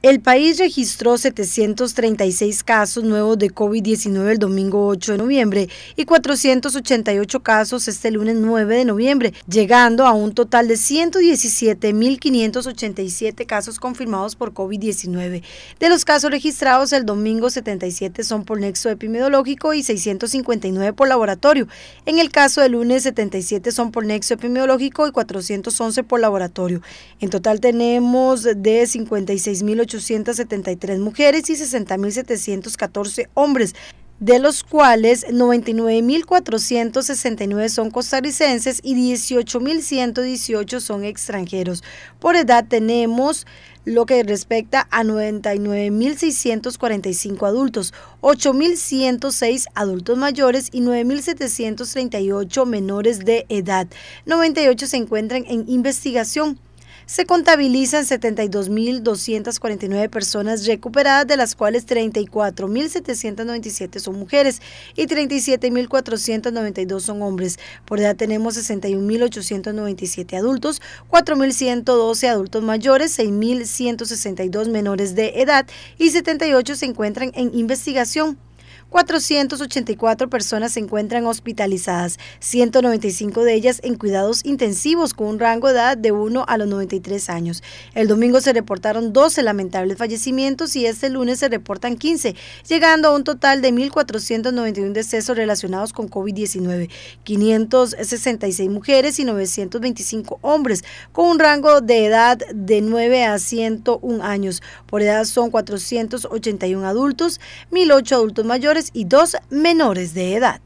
El país registró 736 casos nuevos de COVID-19 el domingo 8 de noviembre y 488 casos este lunes 9 de noviembre, llegando a un total de 117.587 casos confirmados por COVID-19. De los casos registrados el domingo, 77 son por nexo epidemiológico y 659 por laboratorio. En el caso del lunes, 77 son por nexo epidemiológico y 411 por laboratorio. En total tenemos de 873 mujeres y 60.714 hombres, de los cuales 99.469 son costarricenses y 18.118 son extranjeros. Por edad tenemos lo que respecta a 99.645 adultos, 8.106 adultos mayores y 9.738 menores de edad. 98 se encuentran en investigación se contabilizan 72.249 personas recuperadas, de las cuales 34.797 son mujeres y 37.492 son hombres. Por edad tenemos 61.897 adultos, 4.112 adultos mayores, 6.162 menores de edad y 78 se encuentran en investigación 484 personas se encuentran hospitalizadas, 195 de ellas en cuidados intensivos con un rango de edad de 1 a los 93 años. El domingo se reportaron 12 lamentables fallecimientos y este lunes se reportan 15, llegando a un total de 1.491 decesos relacionados con COVID-19, 566 mujeres y 925 hombres, con un rango de edad de 9 a 101 años. Por edad son 481 adultos, 1.008 adultos mayores, y dos menores de edad.